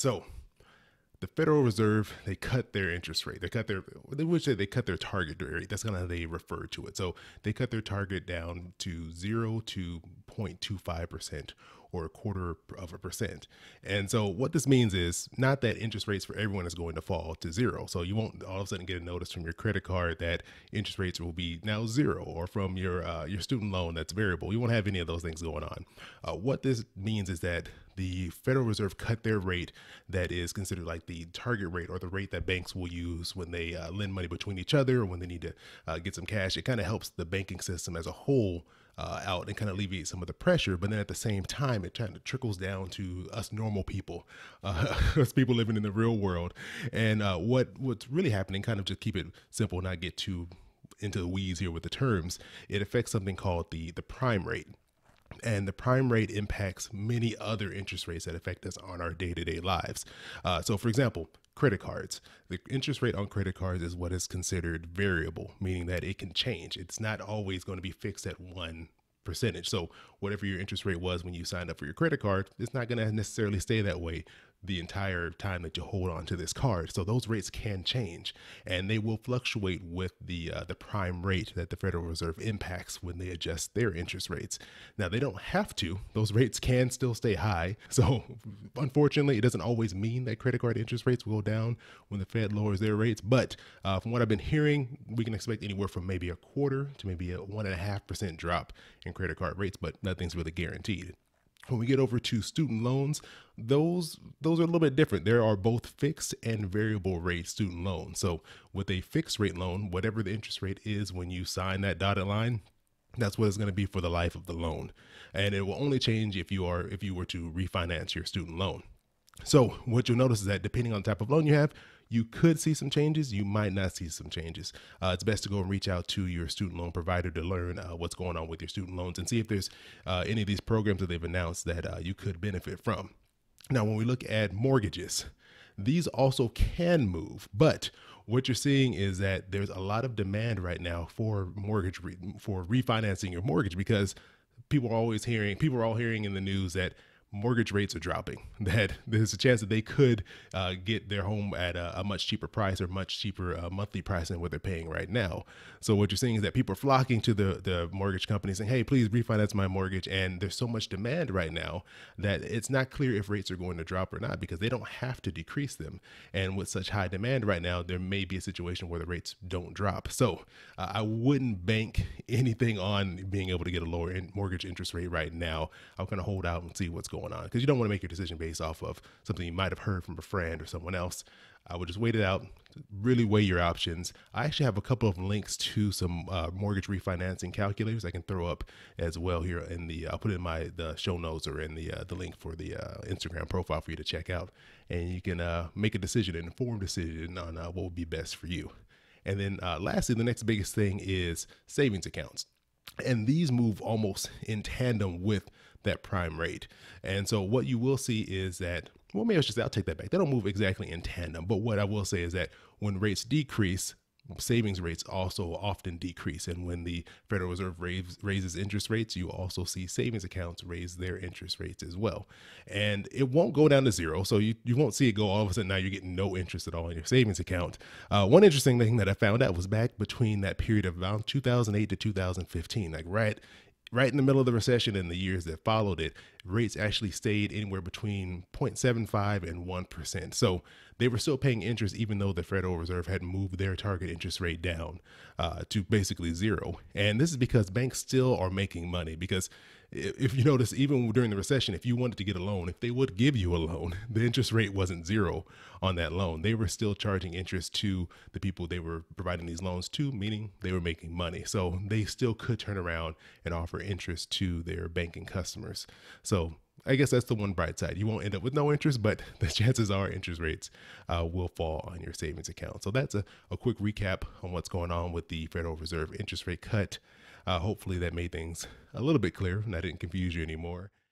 So the Federal Reserve, they cut their interest rate. They cut their, they would say they cut their target rate. That's kind of how they refer to it. So they cut their target down to zero to 0.25% or a quarter of a percent. And so what this means is not that interest rates for everyone is going to fall to zero. So you won't all of a sudden get a notice from your credit card that interest rates will be now zero or from your uh, your student loan that's variable. You won't have any of those things going on. Uh, what this means is that the Federal Reserve cut their rate that is considered like the target rate or the rate that banks will use when they uh, lend money between each other or when they need to uh, get some cash. It kind of helps the banking system as a whole uh, out and kind of alleviate some of the pressure. But then at the same time, it kind of trickles down to us normal people, uh, us people living in the real world. And uh, what what's really happening, kind of just keep it simple, not get too into the weeds here with the terms. It affects something called the the prime rate. And the prime rate impacts many other interest rates that affect us on our day to day lives. Uh, so, for example, credit cards. The interest rate on credit cards is what is considered variable, meaning that it can change. It's not always going to be fixed at one percentage. So whatever your interest rate was when you signed up for your credit card, it's not going to necessarily stay that way the entire time that you hold on to this card. So those rates can change and they will fluctuate with the uh, the prime rate that the Federal Reserve impacts when they adjust their interest rates. Now they don't have to. Those rates can still stay high. So unfortunately, it doesn't always mean that credit card interest rates will go down when the Fed lowers their rates. But uh, from what I've been hearing, we can expect anywhere from maybe a quarter to maybe a one and a half percent drop in credit card rates, but nothing's really guaranteed. When we get over to student loans, those those are a little bit different. There are both fixed and variable rate student loans. So with a fixed rate loan, whatever the interest rate is when you sign that dotted line, that's what it's going to be for the life of the loan. And it will only change if you are if you were to refinance your student loan. So what you'll notice is that depending on the type of loan you have, you could see some changes. You might not see some changes. Uh, it's best to go and reach out to your student loan provider to learn uh, what's going on with your student loans and see if there's uh, any of these programs that they've announced that uh, you could benefit from. Now, when we look at mortgages, these also can move, but what you're seeing is that there's a lot of demand right now for mortgage re- for refinancing your mortgage because people are always hearing people are all hearing in the news that mortgage rates are dropping, that there's a chance that they could uh, get their home at a, a, much cheaper price or much cheaper uh, monthly price than what they're paying right now. So what you're seeing is that people are flocking to the, the mortgage company saying, hey, please refinance my mortgage. And there's so much demand right now that it's not clear if rates are going to drop or not because they don't have to decrease them. And with such high demand right now, there may be a situation where the rates don't drop. So uh, I wouldn't bank anything on being able to get a lower in mortgage interest rate right now. I'm going to hold out and see what's going going on because you don't want to make your decision based off of something you might have heard from a friend or someone else. I would just wait it out, really weigh your options. I actually have a couple of links to some uh, mortgage refinancing calculators I can throw up as well here in the. I'll put in my the show notes or in the uh, the link for the uh, Instagram profile for you to check out, and you can uh, make a decision, an informed decision on uh, what would be best for you. And then uh, lastly, the next biggest thing is savings accounts, and these move almost in tandem with that prime rate. And so what you will see is that, well, maybe I should say, I'll take that back. They don't move exactly in tandem. But what I will say is that when rates decrease, savings rates also often decrease. And when the Federal Reserve raise, raises interest rates, you also see savings accounts raise their interest rates as well. And it won't go down to zero. So you, you won't see it go all of a sudden now you're getting no interest at all in your savings account. Uh, one interesting thing that I found out was back between that period of around 2008 to 2015, like right right in the middle of the recession and the years that followed it, rates actually stayed anywhere between 0.75 and 1%. So they were still paying interest, even though the Federal Reserve had moved their target interest rate down uh, to basically zero. And this is because banks still are making money. Because if you notice, even during the recession, if you wanted to get a loan, if they would give you a loan, the interest rate wasn't zero on that loan. They were still charging interest to the people they were providing these loans to, meaning they were making money. So they still could turn around and offer interest to their banking customers. So I guess that's the one bright side. You won't end up with no interest, but the chances are interest rates uh, will fall on your savings account. So that's a, a quick recap on what's going on with the Federal Reserve interest rate cut. Uh, hopefully, that made things a little bit clearer and I didn't confuse you anymore.